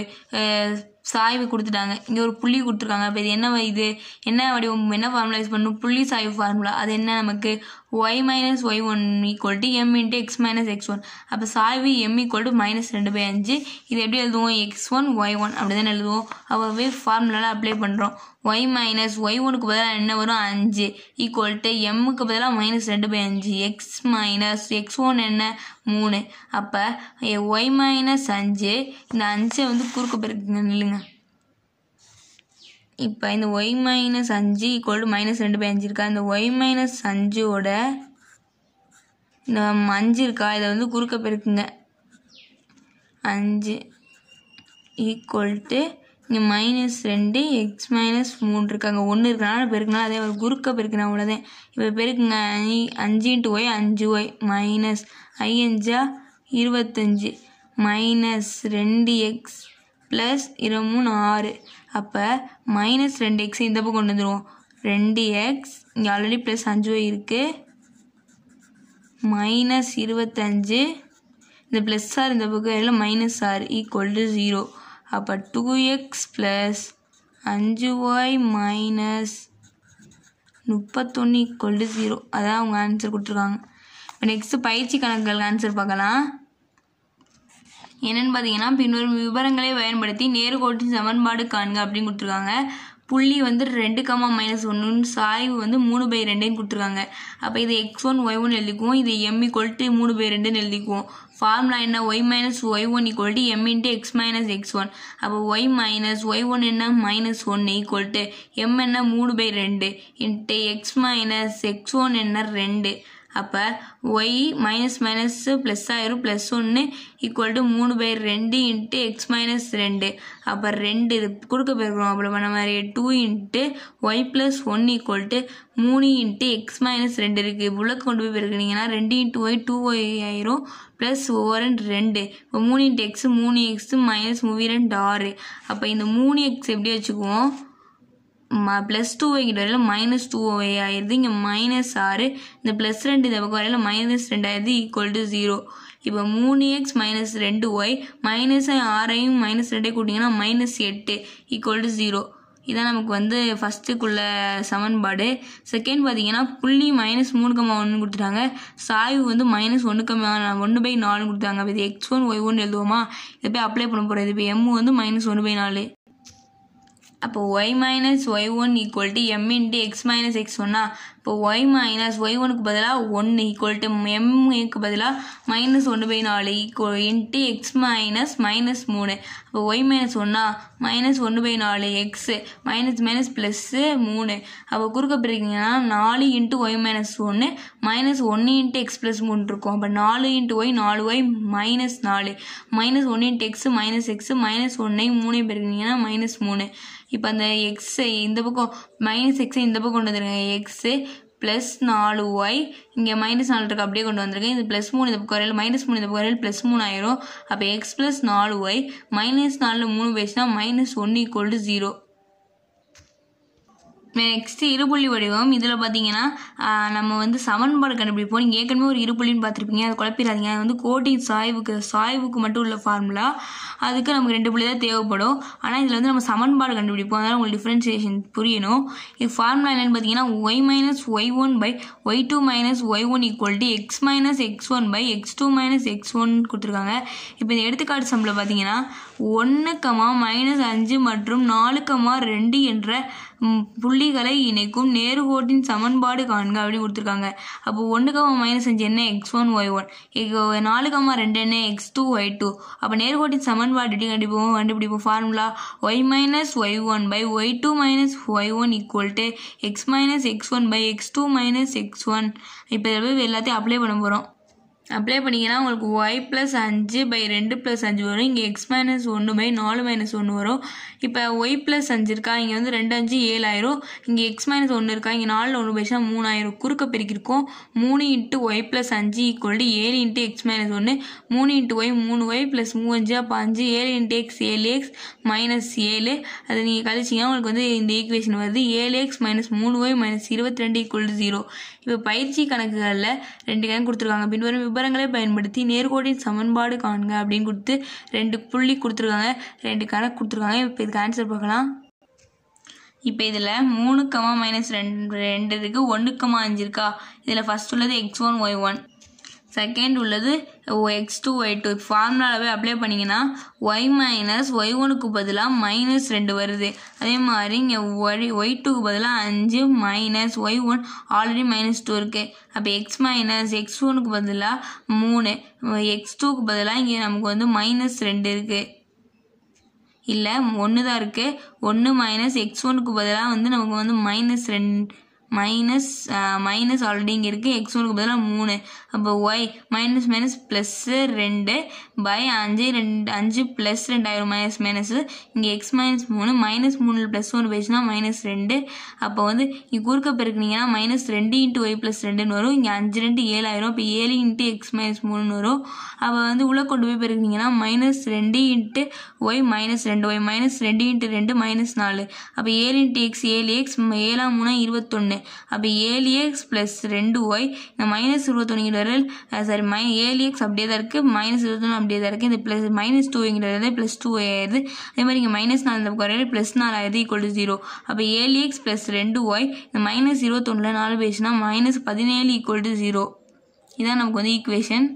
சாய்வு கொடுத்துட்டாங்க இங்கே ஒரு புள்ளி கொடுத்துருக்காங்க அப்போ இது என்ன இது என்ன வடிவம் என்ன ஃபார்முலா யூஸ் பண்ணணும் புள்ளி சாய்வு ஃபார்முலா அது என்ன நமக்கு y minus y one equal to m into x minus x one அப்போ சாய்வு எம் ஈக்குவல் டு மைனஸ் ரெண்டு பை அஞ்சு இது எப்படி எழுதுவோம் எக்ஸ் ஒன் ஒய் ஒன் அப்படி தானே எழுதுவோம் அப்போவே ஃபார்முலாவில் அப்ளை பண்ணுறோம் ஒய் மைனஸ் ஒய் ஒனுக்கு பதிலாக என்ன வரும் அஞ்சு ஈக்குவல் டு எம்முக்கு பதிலாக மைனஸ் ரெண்டு பை அஞ்சு எக்ஸ் மைனஸ் எக்ஸ் ஒன் என்ன மூணு அப்போ ஒய் மைனஸ் அஞ்சு இந்த அஞ்சை வந்து குறுக்கு பெருக்கு நில்லுங்க இப்போ இந்த ஒய் மைனஸ் அஞ்சு ஈக்குவல் மைனஸ் ரெண்டு பை அஞ்சு இருக்கா இந்த ஒய் மைனஸ் அஞ்சோட இந்த அஞ்சு இருக்கா இதை வந்து குறுக்க பெருக்குங்க அஞ்சு ஈக்குவல்ட்டு டு இங்கே மைனஸ் ரெண்டு எக்ஸ் மைனஸ் மூணு இருக்காங்க ஒன்று இருக்கனால பெருக்கினா அதே ஒரு குறுக்க பெருக்கினா அவ்வளோதான் இப்போ பெருக்குங்க அஞ்சு இன்ட்டு ஒய் அஞ்சு ஒய் மைனஸ் ஐயஞ்சா இருபத்தஞ்சி மைனஸ் ரெண்டு எக்ஸ் ப்ளஸ் இருபது மூணு ஆறு அப்போ மைனஸ் ரெண்டு எக்ஸ் இந்த பக்கம் கொண்டு வந்துடுவோம் ரெண்டு எக்ஸ் இங்கே ஆல்ரெடி ப்ளஸ் அஞ்சு இருக்குது மைனஸ் இருபத்தஞ்சு இந்த ப்ளஸ் ஆர் இந்த பக்கம் இல்லை minus r equal to zero அப்போ டூ எக்ஸ் ப்ளஸ் அஞ்சு ஒய் மைனஸ் முப்பத்தொன்று ஈக்குவல் டு ஜீரோ அதான் அவங்க ஆன்சர் கொடுத்துருக்காங்க இப்போ நெக்ஸ்ட்டு பயிற்சி கணக்குகள் ஆன்சர் பார்க்கலாம் என்னென்னு பார்த்தீங்கன்னா பின்வரும் விவரங்களை பயன்படுத்தி நேர்கோட்டின் சமன்பாடு காண்க அப்படின்னு கொடுத்துருக்காங்க புள்ளி வந்து ரெண்டு கமா மைனஸ் ஒன்றுன்னு சாய்வு வந்து மூணு பை ரெண்டுன்னு கொடுத்துருக்காங்க அப்போ இது எக்ஸ் ஒன் ஒய் ஒன் எழுதிக்குவோம் இது எம் ஈக்குவல் டு மூணு பை ரெண்டுன்னு எழுதிக்குவோம் ஃபார்முலா என்ன y minus y one equal to m into x minus x one அப்போ ஒய் மைனஸ் ஒய் ஒன் என்ன minus one equal to m என்ன மூணு பை ரெண்டு into x minus x one என்ன ரெண்டு அப்போ ஒய் மைனஸ் மைனஸ் ப்ளஸ் ஆயிரும் plus ஒன்று ஈக்குவல் டு மூணு பை ரெண்டு இன்ட்டு எக்ஸ் மைனஸ் ரெண்டு அப்போ ரெண்டு இது கொடுக்க போயிருக்கிறோம் அப்படி பண்ண மாதிரி two into y plus one equal to மூணு இன்ட்டு எக்ஸ் மைனஸ் ரெண்டு இருக்குது இவ்வளோ கொண்டு போய் பெருக்கினீங்கன்னா ரெண்டு இன்ட்டு ஒய் டூ ஒய் ஆயிரும் ப்ளஸ் அண்ட் ரெண்டு இப்போ மூணு இன்ட்டு எக்ஸு மூணு எக்ஸு மைனஸ் மூவி ரெண்டு ஆறு அப்போ இந்த மூணு எக்ஸ் எப்படி வச்சுக்குவோம் ம ப்ளஸ் டூ வைக்கிற வரையில் மைனஸ் டூ ஓஏ ஆயிடுது இங்கே மைனஸ் ஆறு இந்த ப்ளஸ் ரெண்டு இந்த பக்கம் வரையில் மைனஸ் ரெண்டாயிரத்து ஈக்குவல் டு ஜீரோ இப்போ மூணு எக்ஸ் மைனஸ் ரெண்டு ஒய் மைனஸ் ஆறையும் மைனஸ் ரெண்டையும் கூட்டிங்கன்னா மைனஸ் எட்டு ஈக்குவல் டு ஜீரோ இதான் நமக்கு வந்து ஃபஸ்ட்டுக்குள்ள சமன்பாடு செகண்ட் பார்த்தீங்கன்னா புள்ளி மைனஸ் மூணு கம்மா ஒன்று கொடுத்துட்டாங்க சாய்வு வந்து மைனஸ் ஒன்று கம்மா ஒன்று பை நாலு கொடுத்தாங்க இப்போ இது எக்ஸ் ஒன் ஒய் ஒன்று எழுதுவோமா இதை போய் அப்ளை பண்ண போகிறோம் இப்போ எம் வந்து மைனஸ் ஒன்று பை நாலு அப்போ y minus y one equal to m into x minus x ஒன்னா இப்போ ஒய் மைனஸ் ஒய் ஒனுக்கு பதிலாக ஒன்று ஈக்குவல் டு எம்முக்கு பதிலாக மைனஸ் ஒன்று பை நாலு equal into x minus minus மூணு அப்போ ஒய் மைனஸ் ஒன்னா மைனஸ் ஒன்று பை நாலு எக்ஸு மைனஸ் மைனஸ் ப்ளஸ்ஸு மூணு அப்போ குறுக்க பிரிக்கிங்கன்னா நாலு இன்ட்டு ஒய் மைனஸ் ஒன்று மைனஸ் ஒன்று இன்ட்டு எக்ஸ் ப்ளஸ் மூணு இருக்கும் அப்போ நாலு இன்ட்டு ஒய் நாலு ஒய் மைனஸ் நாலு மைனஸ் ஒன்று into x minus x minus ஒன்றை மூணு பிரிக்கிங்கன்னா மைனஸ் மூணு இப்போ அந்த எக்ஸு இந்த பக்கம் மைனஸ் எக்ஸை இந்த பக்கம் கொண்டு வந்துருங்க எக்ஸு ப்ளஸ் நாலு ஒய் இங்கே மைனஸ் நாலு இருக்குது அப்படியே கொண்டு வந்திருக்கேன் இது ப்ளஸ் மூணு இந்த பக்கம் வரையில் மைனஸ் மூணு இந்த பக்கம் வரையில் ப்ளஸ் மூணு ஆயிரும் அப்போ எக்ஸ் ப்ளஸ் நாலு ஒய் மைனஸ் நாலில் மூணு பேசுனா மைனஸ் ஒன்று ஈக்குவல் டு ஜீரோ நெக்ஸ்ட்டு இருபுள்ளி வடிவம் இதில் பார்த்தீங்கன்னா நம்ம வந்து சமன்பாடு கண்டுபிடிப்போம் நீங்கள் ஏற்கனவே ஒரு இருபுள்ளின்னு பார்த்துருப்பீங்க அது குழப்பிடாதீங்க அது வந்து கோட்டின் சாய்வுக்கு சாய்வுக்கு மட்டும் உள்ள ஃபார்முலா அதுக்கு நமக்கு ரெண்டு புள்ளி தான் தேவைப்படும் ஆனால் இதில் வந்து நம்ம சமன்பாடு கண்டுபிடிப்போம் அதனால் உங்களுக்கு டிஃப்ரென்சியேஷன் புரியணும் இது ஃபார்முலா என்னென்னு பார்த்தீங்கன்னா y minus y one by y two minus y one equal to x minus x one by x two minus x one கொடுத்துருக்காங்க இப்போ இந்த எடுத்துக்காட்டு சம்பளம் பார்த்தீங்கன்னா ஒன்று கமா மைனஸ் அஞ்சு மற்றும் நாலு கமா ரெண்டு என்ற புள்ளிகளை இணைக்கும் நேர்கோட்டின் சமன்பாடு காண்க அப்படின்னு கொடுத்துருக்காங்க அப்போ ஒன்று கம்மா மைனஸ் அஞ்சு என்ன எக்ஸ் ஒன் ஒய் ஒன் நாலு கம்மா ரெண்டு என்ன எக்ஸ் டூ ஒய் டூ அப்போ நேர்கோட்டின் சமன்பாடு எப்படி கண்டுபிடிப்போம் கண்டுபிடிப்போம் formula y minus y one by y two minus y one equal to x minus x one by x two minus x one இப்போ எல்லாத்தையும் அப்ளை பண்ண போகிறோம் அப்ளை பண்ணிங்கன்னா உங்களுக்கு ஒய் ப்ளஸ் அஞ்சு பை ரெண்டு ப்ளஸ் அஞ்சு வரும் இங்கே எக்ஸ் மைனஸ் ஒன்று பை நாலு மைனஸ் ஒன்று வரும் இப்போ ஒய் ப்ளஸ் அஞ்சு இருக்கா இங்கே வந்து ரெண்டு அஞ்சு ஏழாயிரம் இங்கே எக்ஸ் மைனஸ் ஒன்று இருக்கா இங்கே நாலு ஒன்று பைசா மூணாயிரம் குறுக்க பெருக்கிருக்கோம் மூணு இன்ட்டு ஒய் ப்ளஸ் அஞ்சு ஈக்குவல் டு ஏழு இன்ட்டு எக்ஸ் மைனஸ் ஒன்று மூணு இன்ட்டு ஒய் மூணு ஒய் ப்ளஸ் மூணு அஞ்சு அப்போ அஞ்சு ஏழு இன்ட்டு எக்ஸ் ஏழு எக்ஸ் மைனஸ் ஏழு அதை நீங்கள் கழிச்சிங்கன்னா உங்களுக்கு வந்து இந்த ஈக்குவேஷன் வருது ஏழு எக்ஸ் மைனஸ் மூணு ஒய் மைனஸ் இருபத்தி ரெண்டு ஈக்குவல் டு ஜீரோ இப்போ பயிற்சி கணக்குகளில் ரெண்டு கணக்கு கொடுத்துருக்காங்க பின்வரும் விபரம் விவரங்களை பயன்படுத்தி நேர்கோடின் சமன்பாடு காண்க அப்படின்னு கொடுத்து ரெண்டு புள்ளி கொடுத்துருக்காங்க ரெண்டு கணக்கு கொடுத்துருக்காங்க இப்போ இதுக்கு ஆன்சர் பார்க்கலாம் இப்போ இதில் மூணு கமா மைனஸ் ரெண்டு ரெண்டு இருக்குது ஒன்று கமா அஞ்சு இருக்கா இதில் ஃபஸ்ட் உள்ளது x one y one second உள்ளது எக்ஸ் டூ ஒய் டூ ஃபார்முலாவே அப்ளை பண்ணிங்கன்னா ஒய் மைனஸ் ஒய் ஒனுக்கு பதிலாக மைனஸ் ரெண்டு வருது அதே மாதிரி இங்கே ஒய் ஒய் டூக்கு பதிலாக அஞ்சு minus y one already minus two இருக்குது அப்போ எக்ஸ் மைனஸ் எக்ஸ் ஒனுக்கு பதிலாக மூணு எக்ஸ் டூக்கு பதிலாக இங்கே நமக்கு வந்து மைனஸ் ரெண்டு இருக்குது இல்லை ஒன்று தான் இருக்குது ஒன்று மைனஸ் எக்ஸ் ஒனுக்கு பதிலாக வந்து நமக்கு வந்து மைனஸ் ரெண்டு மைனஸ் மைனஸ் ஆல்ரெடி இங்கே இருக்குது எக்ஸ் ஒன்றுக்கு பதிலாக மூணு அப்போ ஒய் மைனஸ் மைனஸ் ப்ளஸ்ஸு ரெண்டு பை அஞ்சு ரெண்டு அஞ்சு ப்ளஸ் ஆயிரம் மைனஸ் மைனஸு இங்கே எக்ஸ் மைனஸ் மூணு மைனஸ் மூணு ப்ளஸ் ஒன்று போயிடுச்சுன்னா மைனஸ் ரெண்டு அப்போ வந்து இங்கே குறுக்க பெருக்குனீங்கன்னா மைனஸ் ரெண்டு இன்ட்டு ஒய் ப்ளஸ் ரெண்டுன்னு வரும் இங்கே அஞ்சு ரெண்டு ஏழாயிரம் இப்போ ஏழு இன்ட்டு எக்ஸ் மைனஸ் மூணுன்னு வரும் அப்போ வந்து உள்ள கொண்டு போய் பெருக்குனீங்கன்னா மைனஸ் ரெண்டு இன்ட்டு ஒய் மைனஸ் ரெண்டு ஒய் மைனஸ் ரெண்டு இன்ட்டு ரெண்டு மைனஸ் நாலு அப்போ ஏழு இன்ட்டு எக்ஸ் ஏழு எக்ஸ் ஏழாம் மூணா இருபத்தொன்று அப்போ ஏழு எக்ஸ் ப்ளஸ் ரெண்டு ஒய் இந்த மைனஸ் இருபத்தொன்னுங்கிற சாரி மை ஏழு எக்ஸ் அப்படியே தான் இருக்குது மைனஸ் இருபத்தொன்று அப்படியே தான் இருக்குது இந்த ப்ளஸ் மைனஸ் டூங்கிற வரல் ப்ளஸ் டூ ஆயிடுது அதே மாதிரி இங்கே மைனஸ் நாலு இந்த குறையாது ப்ளஸ் நாலு ஆயிடுது ஈக்குவல் டு ஜீரோ அப்போ ஏழு எக்ஸ் ப்ளஸ் ரெண்டு ஒய் இந்த மைனஸ் இருபத்தொன்னில் நாலு பேசுனா மைனஸ் பதினேழு ஈக்குவல் டு ஜீரோ இதான் நமக்கு வந்து ஈக்குவேஷன்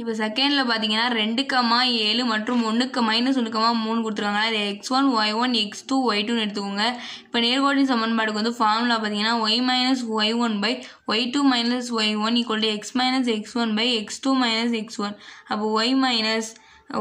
இப்போ செகண்டில் பார்த்தீங்கன்னா ரெண்டு கமா ஏழு மற்றும் ஒன்றுக்கு மைனஸ் ஒன்றுக்கமா மூணு கொடுத்துருக்காங்க இது x one y one x two y two எடுத்துக்கோங்க இப்போ நேர்கோட்டின் சமன்பாடுக்கு வந்து ஃபார்முலா பார்த்தீங்கன்னா y minus y one by y two minus y one equal to x minus x one by x two minus x one அப்போ y minus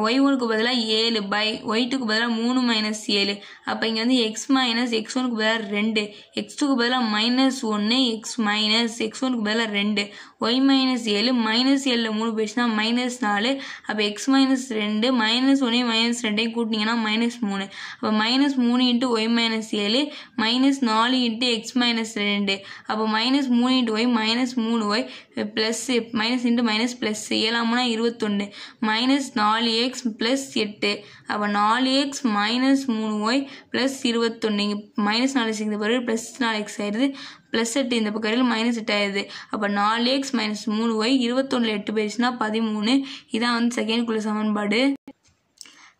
Y ஒனுக்கு பதிலாக ஏழு பை ஒய் டூக்கு பதிலாக மூணு மைனஸ் ஏழு அப்போ இங்கே வந்து எக்ஸ் மைனஸ் எக்ஸ் ஒனுக்கு பதிலாக ரெண்டு எக்ஸ் டூக்கு பதிலாக மைனஸ் ஒன்று எக்ஸ் மைனஸ் எக்ஸ் ஒனுக்கு பதிலாக ரெண்டு ஒய் மைனஸ் ஏழு மைனஸ் ஏழில் மூணு போயிடுச்சுன்னா மைனஸ் நாலு அப்போ எக்ஸ் மைனஸ் ரெண்டு மைனஸ் ஒன்றையும் மைனஸ் ரெண்டையும் கூட்டிங்கன்னா மைனஸ் மூணு அப்போ மைனஸ் மூணு இன்ட்டு ஒய் மைனஸ் ஏழு மைனஸ் நாலு இன்ட்டு எக்ஸ் மைனஸ் ரெண்டு அப்போ மைனஸ் மூணு இன்ட்டு ஒய் மைனஸ் மூணு y plus minus into minus plus ஏழாமுன்னா இருபத்தொன்று மைனஸ் நாலு எக்ஸ் ப்ளஸ் எட்டு அப்போ நாலு எக்ஸ் மைனஸ் மூணு ஒய் ப்ளஸ் இருபத்தொன்று இங்கே மைனஸ் நாலு எக்ஸ் இந்த பிறகு ப்ளஸ் நாலு எக்ஸ் ஆயிடுது ப்ளஸ் எட்டு இந்த பக்கம் மைனஸ் எட்டு ஆயிடுது அப்போ நாலு எக்ஸ் மைனஸ் மூணு ஒய் இருபத்தொன்னில் எட்டு போயிடுச்சுன்னா பதிமூணு இதான் வந்து செகண்ட்குள்ள சமன்பாடு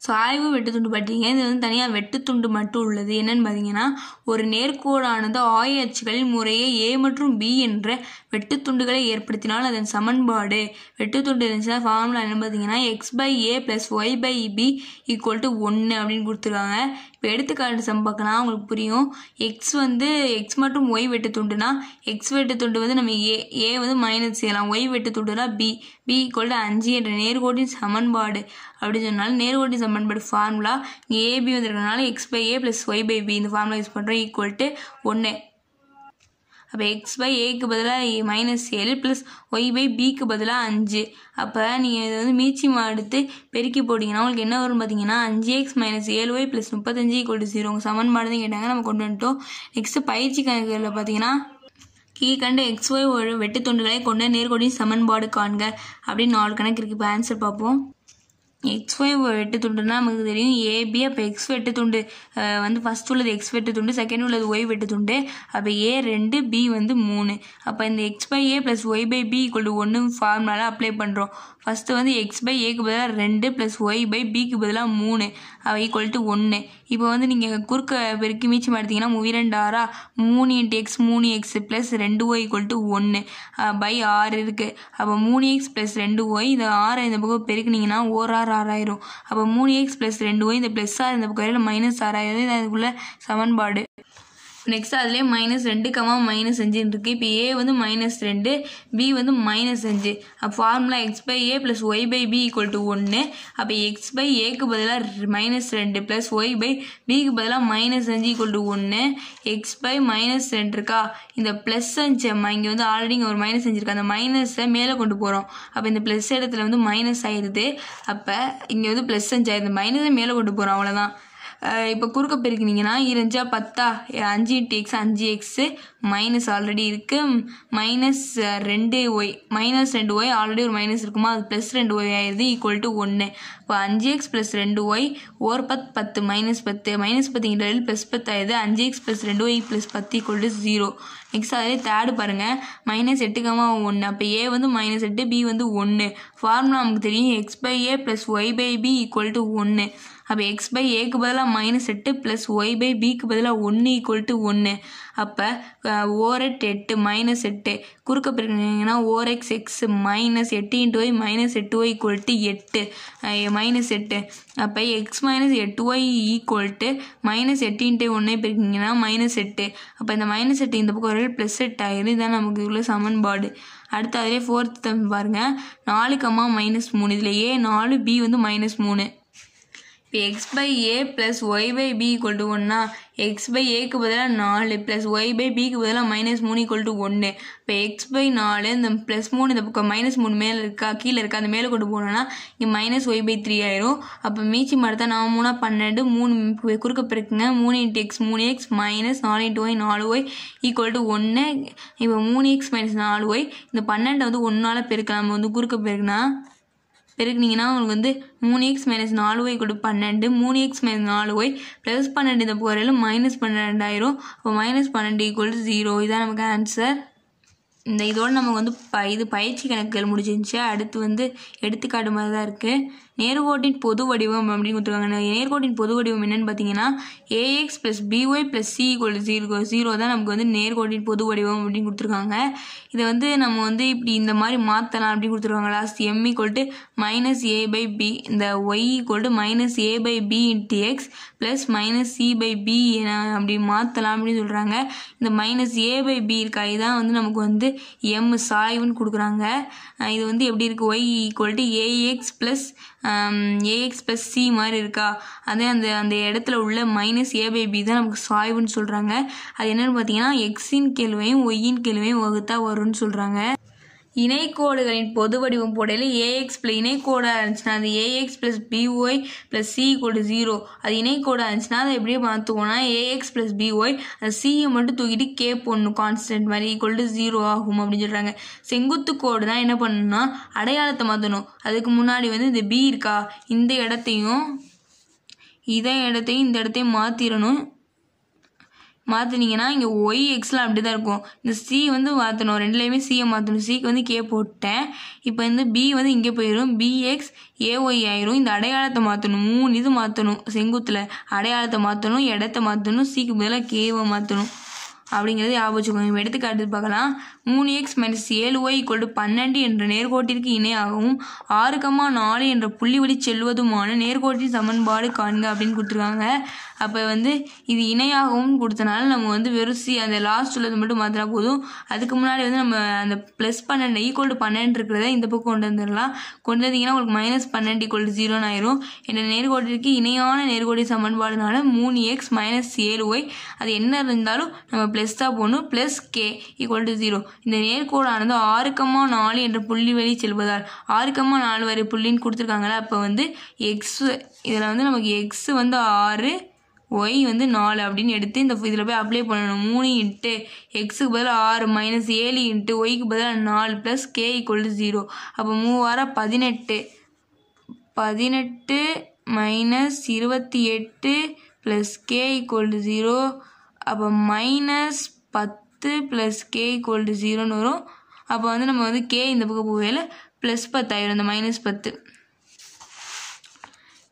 ஸோ ஆய்வு வெட்டுத்துண்டு பார்த்தீங்க இது வந்து தனியாக வெட்டுத்துண்டு மட்டும் உள்ளது என்னென்னு பார்த்தீங்கன்னா ஒரு நேர்கோடானது ஆய அச்சுகளில் முறையே ஏ மற்றும் பி என்ற வெட்டுத்துண்டுகளை ஏற்படுத்தினால் அதன் சமன்பாடு வெட்டுத்துண்டு இருந்துச்சுன்னா ஃபார்முலா என்ன பார்த்தீங்கன்னா x by a plus y by b equal to ஒன்று அப்படின்னு கொடுத்துருக்காங்க இப்போ எடுத்துக்காட்டு சம் பார்க்கலாம் அவங்களுக்கு புரியும் எக்ஸ் வந்து எக்ஸ் மட்டும் ஒய் வெட்டு துண்டுனா எக்ஸ் வெட்டு துண்டு வந்து நம்ம ஏ ஏ வந்து மைனஸ் செய்யலாம் ஒய் வெட்டு துண்டுனா பி பி ஈக்குவல் டு அஞ்சு என்ற நேர்கோட்டின் சமன்பாடு அப்படின்னு சொன்னாலும் நேர்கோட்டின் சமன்பாடு ஃபார்முலா இங்கே ஏபி வந்துருக்கனால x by a plus y by b இந்த ஃபார்முலா யூஸ் பண்ணுறோம் ஈக்குவல் டு ஒன்று அப்போ எக்ஸ் பை ஏக்கு பதிலாக மைனஸ் ஏழு ப்ளஸ் ஒய் பை பிக்கு பதிலாக அஞ்சு அப்போ நீங்கள் இதை வந்து மீச்சி மாடுத்து பெருக்கி போட்டிங்கன்னா உங்களுக்கு என்ன வரும் பார்த்தீங்கன்னா அஞ்சு எக்ஸ் மைனஸ் ஏழு ஒய் ப்ளஸ் முப்பத்தஞ்சு ஈக்குவல் டு ஜீரோ உங்கள் சமன்பாடு தான் கேட்டாங்க நம்ம கொண்டு வந்துட்டோம் நெக்ஸ்ட்டு பயிற்சி கணக்குகளில் பார்த்தீங்கன்னா கீழ்கண்ட எக்ஸ் ஒய் ஒரு வெட்டு துண்டுகளை கொண்ட நேர்கோடின் சமன்பாடு காண்க அப்படின்னு நாலு கணக்கு இருக்குது இப்போ ஆன்சர் பார்ப்போம் எக்ஸ் ஃபைவ் எட்டு துண்டுனா நமக்கு தெரியும் ஏபி அப்போ எக்ஸ் வெட்டு துண்டு வந்து ஃபஸ்ட் உள்ளது எக்ஸ் வெட்டு துண்டு செகண்ட் உள்ளது ஒய் வெட்டு துண்டு அப்போ ஏ ரெண்டு பி வந்து மூணு அப்போ இந்த x by a plus y by b equal ஒன்று ஃபார்ம்னால அப்ளை பண்ணுறோம் ஃபஸ்ட்டு வந்து எக்ஸ் பை ஏக்கு பதிலாக ரெண்டு ப்ளஸ் ஒய் பை பிக்கு பதிலாக மூணு அவை ஈக்குவல் டு ஒன்று இப்போ வந்து நீங்கள் குறுக்க பெருக்கி மீச்சம் எடுத்தீங்கன்னா மூவி ரெண்டு ஆறா மூணு இன்ட் எக்ஸ் மூணு எக்ஸ் ப்ளஸ் ரெண்டு ஒய் ஈக்குவல் டு ஒன்று பை ஆறு இருக்குது அப்போ மூணு எக்ஸ் ப்ளஸ் ரெண்டு ஒய் இந்த ஆறு இந்த பக்கம் பெருக்குனிங்கன்னா ஓர் ஆறு ஆறாயிரும் அப்போ மூணு எக்ஸ் ப்ளஸ் ரெண்டு ஒய் இந்த ப்ளஸ் ஆறு இந்த பக்கம் மைனஸ் ஆறாயிரம் இது அதுக்குள்ளே சமன்பாடு நெக்ஸ்ட் அதிலே மைனஸ் ரெண்டு கமா மைனஸ் அஞ்சுன்னு இருக்குது இப்போ ஏ வந்து மைனஸ் ரெண்டு பி வந்து மைனஸ் அஞ்சு அப்போ formula x by a plus y by b equal to ஒன்று அப்போ எக்ஸ் பை ஏக்கு பதிலாக மைனஸ் ரெண்டு ப்ளஸ் ஒய் பை பிக்கு பதிலாக மைனஸ் அஞ்சு ஈக்குவல் டு ஒன்று எக்ஸ் பை மைனஸ் ரெண்டு இருக்கா இந்த ப்ளஸ் அஞ்சு அம்மா இங்கே வந்து ஆல்ரெடி இங்கே ஒரு மைனஸ் அஞ்சு இருக்கா அந்த மைனஸை மேலே கொண்டு போகிறோம் அப்போ இந்த ப்ளஸ் இடத்துல வந்து மைனஸ் ஆயிடுது அப்போ இங்கே வந்து ப்ளஸ் அஞ்சு ஆயிடுது மைனஸை மேலே கொண்டு போகிறோம் அவ்வளோதான் இப்போ குறுக்க பெருக்கினீங்கன்னா இருஞ்சா பத்தா அஞ்சு இன்ட்டு எக்ஸ் அஞ்சு எக்ஸ் மைனஸ் ஆல்ரெடி இருக்குது மைனஸ் ரெண்டு ஒய் மைனஸ் ரெண்டு ஒய் ஆல்ரெடி ஒரு மைனஸ் இருக்குமா அது ப்ளஸ் ரெண்டு ஒய் ஆயிடுது ஈக்குவல் டு ஒன்று இப்போ அஞ்சு எக்ஸ் ப்ளஸ் ரெண்டு ஒய் ஒரு பத்து பத்து மைனஸ் பத்து மைனஸ் பத்துங்கிட்ட ப்ளஸ் பத்து ஆயிடுது அஞ்சு எக்ஸ் ப்ளஸ் ரெண்டு ஒய் ப்ளஸ் பத்து ஈக்குவல் டு ஜீரோ நெக்ஸ்ட் அதே தேர்டு பாருங்கள் மைனஸ் எட்டுக்கமா ஒன்று அப்போ ஏ வந்து மைனஸ் எட்டு பி வந்து ஒன்று ஃபார்முலா நமக்கு தெரியும் x by a plus y by b equal to ஒன்று அப்போ எக்ஸ் பை ஏக்கு பதிலாக மைனஸ் எட்டு ப்ளஸ் ஒய் பை பிக்கு பதிலாக ஒன்று ஈக்குவல் டு ஒன்று அப்போ ஓர் எட் எட்டு மைனஸ் எட்டு குறுக்க பிரிக்கிறீங்கன்னா ஓர் எக்ஸ் எக்ஸ் மைனஸ் எட்டு இன்ட்டு ஒய் மைனஸ் எட்டு ஒய் ஈக்குவல் டு எட்டு மைனஸ் எட்டு அப்போ எக்ஸ் மைனஸ் எட்டு ஒய் ஈக்குவல் டு மைனஸ் எட்டு இன்ட்டு ஒன்றே பிரிக்கிங்கன்னா மைனஸ் எட்டு அப்போ இந்த மைனஸ் எட்டு இந்த பக்கம் ஒரு ப்ளஸ் எட் ஆயிரும் இதுதான் நமக்கு இவ்வளோ சமன்பாடு அடுத்து அதிலே ஃபோர்த் பாருங்கள் நாலு கம்மா மைனஸ் மூணு இதில் ஏ நாலு பி வந்து மைனஸ் மூணு இப்போ x by a plus y by b equal to ஒன்னா எக்ஸ் பை ஏக்கு பதிலாக நாலு ப்ளஸ் ஒய் பை பிக்கு பதிலாக மைனஸ் மூணு ஈக்குவல் டு ஒன்று இப்போ எக்ஸ் பை நாலு இந்த ப்ளஸ் மூணு இந்த பக்கம் மைனஸ் மூணு மேலே இருக்கா கீழே இருக்கா அந்த மேலே கொண்டு போனோன்னா இங்கே மைனஸ் ஒய் பை த்ரீ ஆயிரும் அப்போ மீச்சி மரத்தை நான் மூணா பன்னெண்டு மூணு குறுக்க பிறக்குங்க மூணு இன்ட்டு எக்ஸ் மூணு எக்ஸ் மைனஸ் நாலு இன்ட்டு ஒய் நாலு ஒய் ஈக்குவல் டு ஒன்று இப்போ மூணு எக்ஸ் மைனஸ் நாலு ஒய் இந்த பன்னெண்டை வந்து ஒன்றால் பெருக்கலாம் நம்ம வந்து குறுக்க பெருக்குனா பெருக்கினீங்கன்னா உங்களுக்கு வந்து மூணு எக்ஸ் மைனஸ் நாலு ஒய் கொடு பன்னெண்டு மூணு எக்ஸ் மைனஸ் நாலு ஒய் ப்ளஸ் பன்னெண்டு இந்த போகிறதுல மைனஸ் பன்னெண்டாயிரம் அப்போ மைனஸ் பன்னெண்டு ஈக்குவல் டு ஜீரோ இதான் நமக்கு ஆன்சர் இந்த இதோடு நமக்கு வந்து ப இது பயிற்சி கணக்குகள் முடிஞ்சிருந்துச்சு அடுத்து வந்து எடுத்துக்காட்டு மாதிரி தான் இருக்குது நேர்கோட்டின் பொது வடிவம் அப்படின்னு கொடுத்துருக்காங்க நேர்கோட்டின் பொது வடிவம் என்னன்னு பார்த்தீங்கன்னா a x plus BY plus C equal zero zero தான் நமக்கு வந்து நேர்கோட்டின் பொது வடிவம் அப்படின்னு கொடுத்துருக்காங்க இதை வந்து நம்ம வந்து இப்படி இந்த மாதிரி மாற்றலாம் அப்படின்னு கொடுத்துருக்காங்க last m equal to minus a by b இந்த y equal to minus a by b into x plus minus c by b என அப்படி மாற்றலாம் அப்படின்னு சொல்கிறாங்க இந்த மைனஸ் ஏ பை பி இருக்கா இதுதான் வந்து நமக்கு வந்து எம் சாய்வுன்னு கொடுக்குறாங்க இது வந்து எப்படி இருக்குது y equal to a x plus a x plus c மாதிரி இருக்கா அதே அந்த அந்த இடத்துல உள்ள மைனஸ் ஏ பை பி தான் நமக்கு சாய்வுன்னு சொல்கிறாங்க அது என்னென்னு பார்த்தீங்கன்னா எக்ஸின் கேள்வையும் ஒய்யின் கேள்வையும் வகுத்தா வரும்னு சொல்கிறாங்க இணைக்கோடுகளின் பொது வடிவம் போடையில் ஏஎக்ஸ் பிளஸ் இணைக்கோடாக இருந்துச்சுன்னா அது a x plus b y plus c கோடு ஜீரோ அது இணைக்கோடாக இருந்துச்சுன்னா அதை எப்படியே பார்த்துக்கோனா ஏஎக்ஸ் பிளஸ் பிஒய் அந்த சியை மட்டும் தூக்கிட்டு கே போடணும் கான்ஸ்டன்ட் மாதிரி ஈக்குவல் டு ஜீரோ ஆகும் அப்படின்னு சொல்கிறாங்க செங்குத்து கோடு தான் என்ன பண்ணணும்னா அடையாளத்தை மாற்றணும் அதுக்கு முன்னாடி வந்து இந்த பி இருக்கா இந்த இடத்தையும் இதை இடத்தையும் இந்த இடத்தையும் மாற்றிடணும் மாற்றினீங்கன்னா இங்கே ஒய் எக்ஸ்லாம் அப்படி தான் இருக்கும் இந்த சி வந்து மாற்றணும் ரெண்டுலேயுமே சியை மாற்றணும் சிக்கு வந்து கே போட்டேன் இப்போ வந்து பி வந்து இங்கே போயிடும் பிஎக்ஸ் ஏஒய் ஆயிரும் இந்த அடையாளத்தை மாற்றணும் மூணு இது மாற்றணும் செங்குத்தில் அடையாளத்தை மாற்றணும் இடத்த மாற்றணும் சிக்கு பதிலாக கேவை மாற்றணும் அப்படிங்கிறது ஞாபகம் வச்சுக்கோங்க எடுத்துக்காட்டு பார்க்கலாம் மூணு எக்ஸ் மைனஸ் ஏழு ஒய் ஈக்குவல் டு பன்னெண்டு என்ற நேர்கோட்டிற்கு இணையாகவும் ஆறு கம்மா நாலு என்ற புள்ளி வழி செல்வதுமான நேர்கோட்டின் சமன்பாடு காண்க அப்படின்னு கொடுத்துருக்காங்க அப்போ வந்து இது இணையாகவும் கொடுத்தனால நம்ம வந்து வெறும் அந்த லாஸ்ட் உள்ளது மட்டும் மாற்றினா போதும் அதுக்கு முன்னாடி வந்து நம்ம அந்த ப்ளஸ் பன்னெண்டு ஈக்குவல் டு பன்னெண்டு இருக்கிறத இந்த பக்கம் கொண்டு வந்துடலாம் கொண்டு வந்தீங்கன்னா உங்களுக்கு மைனஸ் பன்னெண்டு ஈக்குவல் டு ஜீரோன்னு ஆயிரும் இந்த நேர்கோட்டிற்கு இணையான நேர்கோடி சமன்பாடுனால மூணு எக்ஸ் மைனஸ் ஏழு ஒய் அது என்ன இருந்தாலும் நம்ம ப்ளஸ் தான் போடணும் plus k equal to zero இந்த நேர்கோடானது ஆறுக்கமா நாலு என்ற புள்ளி வழி செல்வதால் ஆறுக்கமா நாலு வரை புள்ளின்னு கொடுத்துருக்காங்களா அப்போ வந்து எக்ஸ் இதில் வந்து நமக்கு எக்ஸ் வந்து ஆறு ஒய் வந்து நாலு அப்படின்னு எடுத்து இந்த இதில் போய் அப்ளை பண்ணணும் மூணு இன்ட்டு எக்ஸுக்கு பதிலாக ஆறு மைனஸ் ஏழு இன்ட்டு ஒய்க்கு பதிலாக நாலு ப்ளஸ் கே ஈக்குவல் ஜீரோ அப்போ மூவாயிரம் பதினெட்டு பதினெட்டு மைனஸ் இருபத்தி எட்டு plus k equal to zero அப்போ மைனஸ் பத்து ப்ளஸ் கே ஈக்குவல் டு ஜீரோன்னு வரும் அப்போ வந்து நம்ம வந்து கே இந்த பக்கம் போகையில் ப்ளஸ் பத்தாயிரம் இந்த மைனஸ் பத்து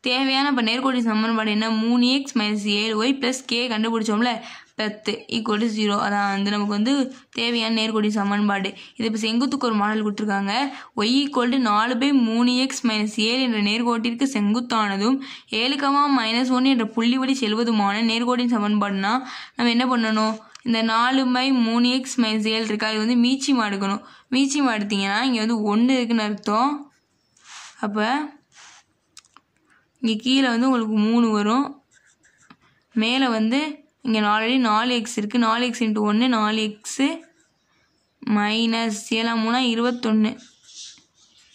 தேவையான இப்போ நேர்கோடி சமன்பாடு என்ன மூணு எக்ஸ் மைனஸ் ஏழு ஒய் ப்ளஸ் கே கண்டுபிடிச்சோம்ல பத்து ஈக்குவல் டு ஜீரோ அதான் வந்து நமக்கு வந்து தேவையான நேர்கோடி சமன்பாடு இது இப்போ செங்குத்துக்கு ஒரு மாடல் கொடுத்துருக்காங்க ஒய் ஈக்குவல் டு நாலு பை மூணு எக்ஸ் மைனஸ் ஏழு என்ற நேர்கோட்டிற்கு செங்குத்தானதும் ஏழுக்கமா மைனஸ் ஒன்று என்ற புள்ளி வழி செல்வதுமான நேர்கோடின் சமன்பாடுனா நம்ம என்ன பண்ணணும் இந்த நாலு பை மூணு எக்ஸ் மைனஸ் ஏழு இருக்கா இது வந்து மீச்சி மாடுக்கணும் மீச்சி மாடுத்தீங்கன்னா இங்கே வந்து ஒன்று இருக்குன்னு அர்த்தம் அப்போ இங்கே கீழே வந்து உங்களுக்கு மூணு வரும் மேலே வந்து இங்கே ஆல்ரெடி நாலு எக்ஸ் இருக்குது நாலு எக்ஸ் இன்ட்டு ஒன்று நாலு எக்ஸு மைனஸ் ஏழாம் மூணா இருபத்தொன்று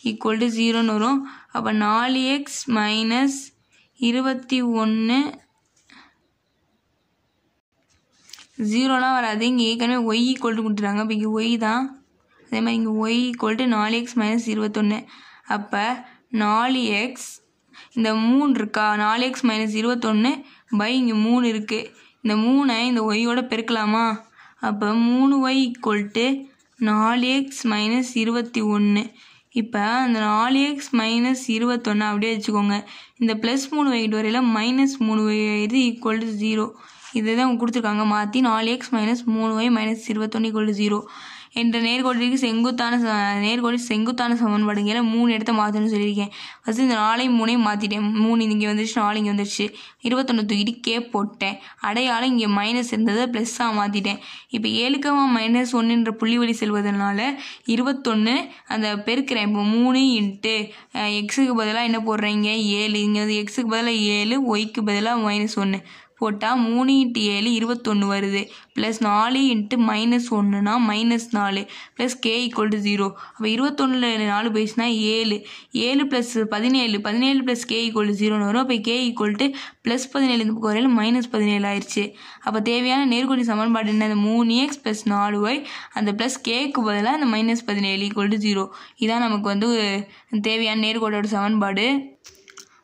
ஈக்குவல் டு ஜீரோன்னு வரும் அப்போ நாலு எக்ஸ் மைனஸ் இருபத்தி ஒன்று ஜீரோலாம் வராது இங்கே ஏற்கனவே ஒய் ஈக்குவல் டு கொடுத்துறாங்க அப்போ இங்கே ஒய் தான் அதே மாதிரி இங்கே ஒய் ஈக்குவல் டு நாலு எக்ஸ் மைனஸ் இருபத்தொன்று அப்போ நாலு எக்ஸ் இந்த மூணு இருக்கா நாலு எக்ஸ் மைனஸ் இருபத்தொன்று பை இங்கே மூணு இருக்குது இந்த மூணை இந்த ஒய்யோட பெருக்கலாமா அப்போ மூணு ஒய் ஈக்குவல் டு நாலு எக்ஸ் மைனஸ் இருபத்தி ஒன்று இப்போ அந்த நாலு எக்ஸ் மைனஸ் இருபத்தொன்று அப்படியே வச்சுக்கோங்க இந்த ப்ளஸ் மூணு வைட் வரையில் மைனஸ் மூணு ஒய் இது ஈக்குவல் டு ஜீரோ இதை தான் கொடுத்துருக்காங்க மாற்றி நாலு எக்ஸ் மைனஸ் மூணு ஒய் மைனஸ் இருபத்தொன்று ஈக்குவல் டு ஜீரோ என்ற நேர்கோட்டிற்கு செங்குத்தான நேர்கோடி செங்குத்தான சமன்பாடுங்கிற மூணு இடத்த மாற்றணும்னு சொல்லியிருக்கேன் ஃபஸ்ட்டு இந்த நாளையும் மூணையும் மாற்றிட்டேன் மூணு இங்கே வந்துருச்சு நாலு இங்கே வந்துருச்சு இருபத்தொன்று தூக்கிட்டு கே போட்டேன் அடையாளம் இங்கே மைனஸ் இருந்ததை ப்ளஸ்ஸாக மாற்றிட்டேன் இப்போ ஏழுக்கமா மைனஸ் ஒன்றுன்ற புள்ளி வழி செல்வதனால இருபத்தொன்று அந்த பெருக்கிறேன் இப்போ மூணு இன்ட்டு எக்ஸுக்கு பதிலாக என்ன போடுறீங்க ஏழு இங்கே வந்து எக்ஸுக்கு பதிலாக ஏழு ஒய்க்கு பதிலாக மைனஸ் ஒன்று போட்டால் மூணு இன்ட்டு ஏழு இருபத்தொன்று வருது ப்ளஸ் நாலு இன்ட்டு மைனஸ் ஒன்றுனா மைனஸ் நாலு plus k equal to zero அப்போ இருபத்தொன்னு நாலு போயிடுச்சுனா ஏழு ஏழு ப்ளஸ் பதினேழு பதினேழு ப்ளஸ் கே ஈக்குவல் டு ஜீரோன்னு வரும் அப்போ கே ஈக்குவல் டு ப்ளஸ் பதினேழு இந்த பக்கம் வரையில் மைனஸ் பதினேழு ஆயிடுச்சு அப்போ தேவையான நேர்கொடி சமன்பாடு என்ன அந்த மூணு எக்ஸ் ப்ளஸ் நாலு ஒய் அந்த ப்ளஸ் கேக்கு பதிலாக அந்த மைனஸ் பதினேழு ஈக்குவல் டு ஜீரோ இதான் நமக்கு வந்து தேவையான நேர்கோடோட சமன்பாடு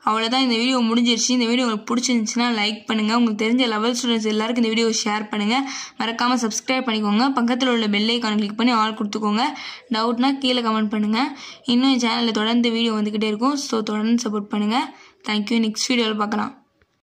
அவ்வளோதான் இந்த வீடியோ முடிஞ்சிருச்சு இந்த வீடியோ உங்களுக்கு பிடிச்சிருந்துச்சுன்னா லைக் பண்ணுங்கள் உங்களுக்கு தெரிஞ்ச லெவல் ஸ்டூடெண்ட்ஸ் எல்லாருக்கும் இந்த வீடியோ ஷேர் பண்ணுங்கள் மறக்காமல் சப்ஸ்கிரைப் பண்ணிக்கோங்க பக்கத்தில் உள்ள பெல்லைக்கான் கிளிக் பண்ணி ஆள் கொடுத்துக்கோங்க டவுட்னா கீழே கமெண்ட் பண்ணுங்கள் இன்னும் சேனலில் தொடர்ந்து வீடியோ வந்துக்கிட்டே இருக்கும் ஸோ தொடர்ந்து சப்போர்ட் பண்ணுங்கள் தேங்க்யூ நெக்ஸ்ட் வீடியோவில் பார்க்கலாம்